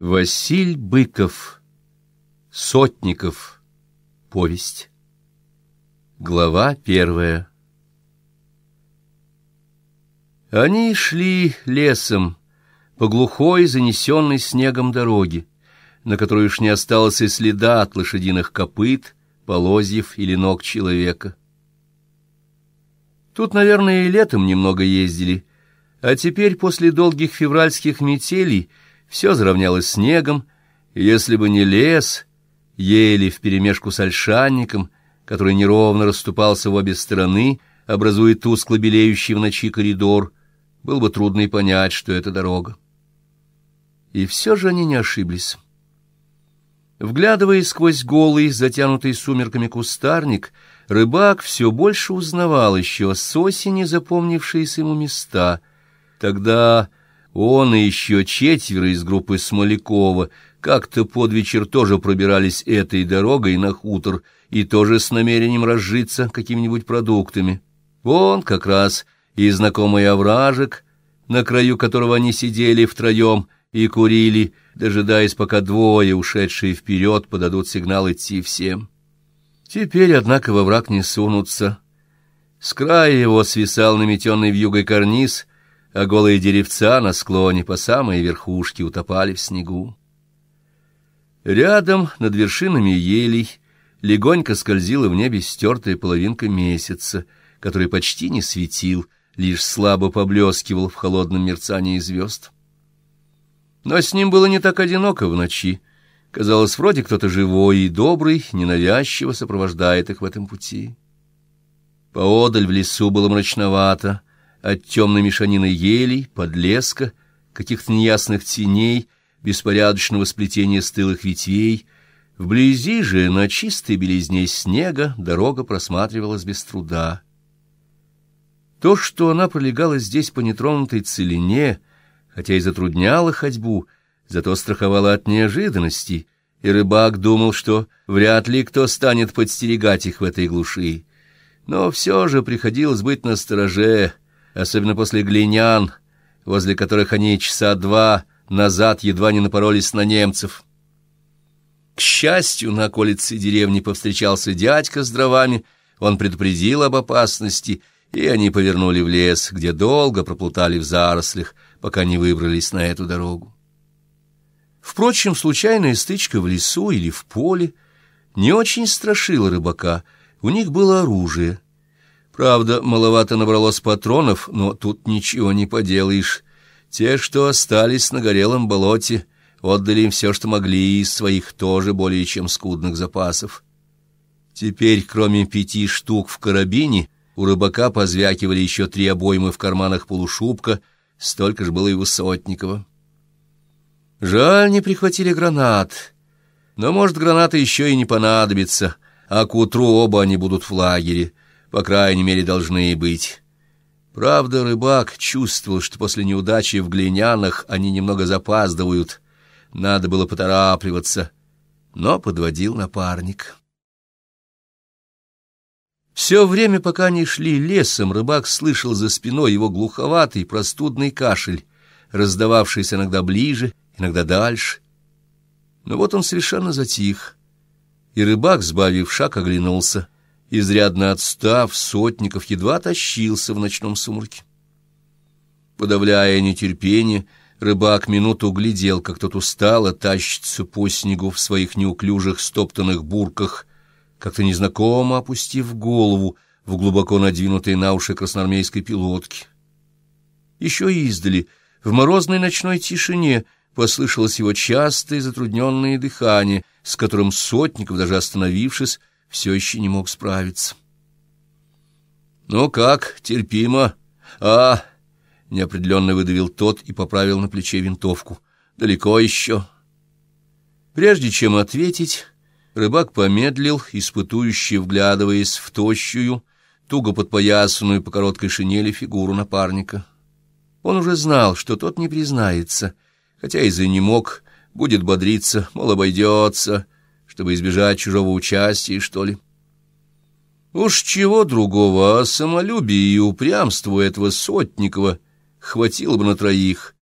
Василь Быков. Сотников. Повесть. Глава первая. Они шли лесом по глухой, занесенной снегом дороге, на которой уж не осталось и следа от лошадиных копыт, полозьев или ног человека. Тут, наверное, и летом немного ездили, а теперь после долгих февральских метелей — все заровнялось снегом, и если бы не лес, ели вперемешку с ольшанником, который неровно расступался в обе стороны, образуя тускло белеющий в ночи коридор, было бы трудно и понять, что это дорога. И все же они не ошиблись. Вглядываясь сквозь голый, затянутый сумерками кустарник, рыбак все больше узнавал еще с осени запомнившиеся ему места. Тогда он и еще четверо из группы Смолякова как-то под вечер тоже пробирались этой дорогой на хутор и тоже с намерением разжиться какими-нибудь продуктами. Он как раз и знакомый овражек, на краю которого они сидели втроем и курили, дожидаясь, пока двое, ушедшие вперед, подадут сигнал идти всем. Теперь, однако, во враг не сунутся. С края его свисал наметенный вьюгой карниз — а голые деревца на склоне по самой верхушке утопали в снегу. Рядом, над вершинами елей, легонько скользила в небе стертая половинка месяца, который почти не светил, лишь слабо поблескивал в холодном мерцании звезд. Но с ним было не так одиноко в ночи. Казалось, вроде кто-то живой и добрый, ненавязчиво сопровождает их в этом пути. Поодаль в лесу было мрачновато — от темной мешанины елей, подлеска, каких-то неясных теней, беспорядочного сплетения стылых ветвей. Вблизи же, на чистой белизне снега, дорога просматривалась без труда. То, что она пролегала здесь по нетронутой целине, хотя и затрудняла ходьбу, зато страховала от неожиданностей, и рыбак думал, что вряд ли кто станет подстерегать их в этой глуши. Но все же приходилось быть на настороже, особенно после глинян, возле которых они часа два назад едва не напоролись на немцев. К счастью, на околице деревни повстречался дядька с дровами, он предупредил об опасности, и они повернули в лес, где долго проплутали в зарослях, пока не выбрались на эту дорогу. Впрочем, случайная стычка в лесу или в поле не очень страшила рыбака, у них было оружие — Правда, маловато набралось патронов, но тут ничего не поделаешь. Те, что остались на горелом болоте, отдали им все, что могли, из своих тоже более чем скудных запасов. Теперь, кроме пяти штук в карабине, у рыбака позвякивали еще три обоймы в карманах полушубка, столько же было и у Сотникова. Жаль, не прихватили гранат. Но, может, граната еще и не понадобится, а к утру оба они будут в лагере — по крайней мере, должны и быть. Правда, рыбак чувствовал, что после неудачи в глинянах они немного запаздывают. Надо было поторапливаться, но подводил напарник. Все время, пока они шли лесом, рыбак слышал за спиной его глуховатый простудный кашель, раздававшийся иногда ближе, иногда дальше. Но вот он совершенно затих, и рыбак, сбавив шаг, оглянулся — изрядно отстав, Сотников едва тащился в ночном сумраке. Подавляя нетерпение, рыбак минуту глядел, как тот устало тащится по снегу в своих неуклюжих стоптанных бурках, как-то незнакомо опустив голову в глубоко надвинутой на уши красноармейской пилотки. Еще издали, в морозной ночной тишине, послышалось его частое затрудненное дыхание, с которым Сотников, даже остановившись, все еще не мог справиться. «Ну как, терпимо?» «А...» — неопределенно выдавил тот и поправил на плече винтовку. «Далеко еще». Прежде чем ответить, рыбак помедлил, испытующе вглядываясь в тощую, туго подпоясанную по короткой шинели фигуру напарника. Он уже знал, что тот не признается, хотя и за не мог, будет бодриться, мол, обойдется — чтобы избежать чужого участия, что ли. Уж чего другого, а самолюбие и упрямство этого Сотникова хватило бы на троих,